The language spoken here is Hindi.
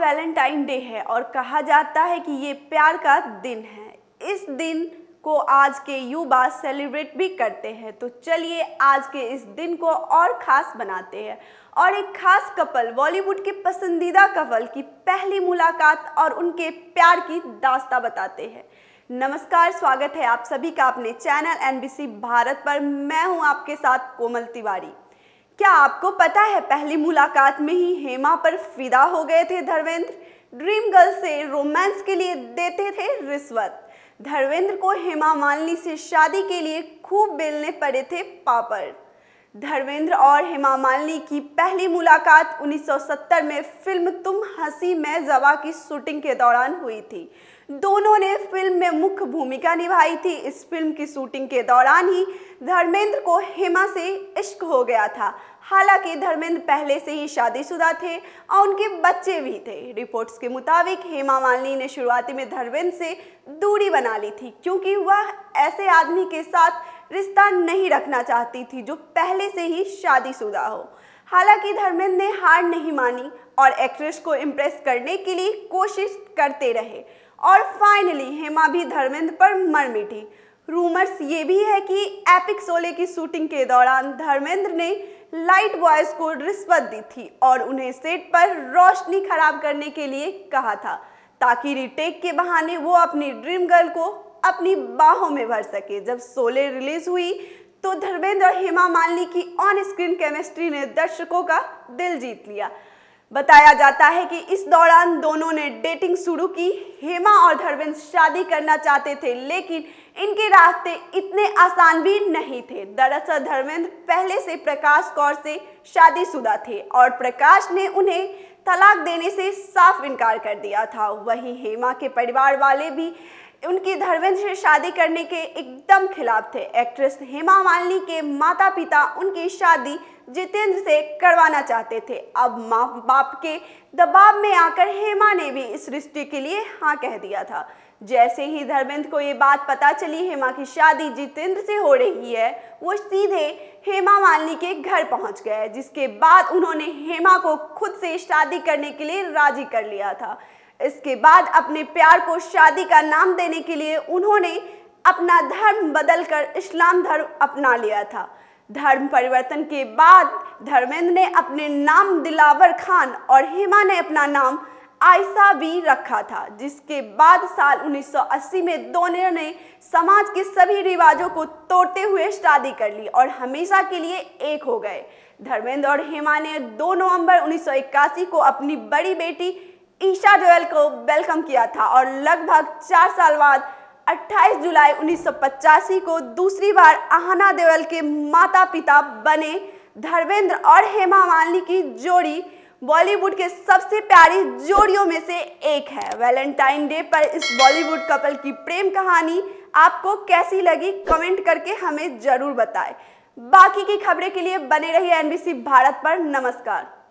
वैलेंटाइन डे है और कहा जाता है कि ये प्यार का दिन है इस दिन को आज के युवा सेलिब्रेट भी करते हैं तो चलिए आज के इस दिन को और ख़ास बनाते हैं और एक खास कपल बॉलीवुड के पसंदीदा कपल की पहली मुलाकात और उनके प्यार की दास्ता बताते हैं नमस्कार स्वागत है आप सभी का अपने चैनल एनबीसी भारत पर मैं हूं आपके साथ कोमल तिवारी क्या आपको पता है पहली मुलाकात में ही हेमा पर फिदा हो गए थे धर्मेंद्र ड्रीम गर्ल से रोमांस के लिए देते थे रिश्वत धर्मेंद्र को हेमा मालिनी से शादी के लिए खूब बेलने पड़े थे पापड़ धर्मेंद्र और हेमा मालिनी की पहली मुलाकात 1970 में फिल्म तुम हंसी मैं जवा की शूटिंग के दौरान हुई थी दोनों ने फिल्म में मुख्य भूमिका निभाई थी इस फिल्म की शूटिंग के दौरान ही धर्मेंद्र को हेमा से इश्क हो गया था हालांकि धर्मेंद्र पहले से ही शादीशुदा थे और उनके बच्चे भी थे रिपोर्ट्स के मुताबिक हेमा मालिनी ने शुरुआती में धर्मेंद्र से दूरी बना ली थी क्योंकि वह ऐसे आदमी के साथ रिश्ता नहीं रखना चाहती थी जो पहले से ही शादीशुदा हो हालांकि धर्मेंद्र ने हार नहीं मानी और एक्ट्रेस को इम्प्रेस करने के लिए कोशिश करते रहे और फाइनली हेमा भी धर्मेंद्र पर मर मिटी रूमर्स ये भी है कि एपिक सोले की शूटिंग के दौरान धर्मेंद्र ने लाइट बॉयज़ को रिश्वत दी थी और उन्हें सेट पर रोशनी खराब करने के लिए कहा था ताकि रिटेक के बहाने वो अपनी ड्रीम गर्ल को अपनी बाहों में भर सके जब सोले रिलीज हुई तो धर्मेंद्र और हेमा मालिनी की ऑन स्क्रीन केमिस्ट्री ने दर्शकों का दिल जीत लिया बताया जाता है कि इस दौरान दोनों ने गुरु की हेमा और धर्मेंद्र शादी करना चाहते थे लेकिन इनके रास्ते इतने आसान भी नहीं थे दरअसल धर्मेंद्र पहले से प्रकाश कौर से शादीशुदा थे और प्रकाश ने उन्हें तलाक देने से साफ इनकार कर दिया था वहीं हेमा के परिवार वाले भी उनकी धर्मेंद्र से शादी करने के एकदम खिलाफ थे एक्ट्रेस हेमा मालिनी के माता पिता उनकी शादी जितेंद्र से करवाना चाहते थे अब माँ बाप के दबाव में आकर हेमा ने भी इस रिश्ते के लिए हाँ कह दिया था जैसे ही धर्मेंद्र को ये बात पता चली हेमा की शादी जितेंद्र से हो रही है वो सीधे हेमा मालिनी के घर पहुंच गए जिसके बाद उन्होंने हेमा को खुद से शादी करने के लिए राजी कर लिया था इसके बाद अपने प्यार को शादी का नाम देने के लिए उन्होंने अपना धर्म बदलकर इस्लाम धर्म अपना लिया था धर्म परिवर्तन के बाद धर्मेंद्र ने अपने नाम दिलावर खान और हेमा ने अपना नाम आयसा भी रखा था जिसके बाद साल 1980 में दोनों ने समाज के सभी रिवाजों को तोड़ते हुए शादी कर ली और हमेशा के लिए एक हो गए धर्मेंद्र और हेमा ने 2 नवंबर 1981 को अपनी बड़ी बेटी ईशा जोयल को वेलकम किया था और लगभग चार साल बाद 28 जुलाई उन्नीस को दूसरी बार आहना देवल के माता पिता बने धर्मेंद्र और हेमा मालिनी की जोड़ी बॉलीवुड के सबसे प्यारी जोड़ियों में से एक है वैलेंटाइन डे पर इस बॉलीवुड कपल की प्रेम कहानी आपको कैसी लगी कमेंट करके हमें जरूर बताएं। बाकी की खबरें के लिए बने रहिए एनबीसी भारत पर नमस्कार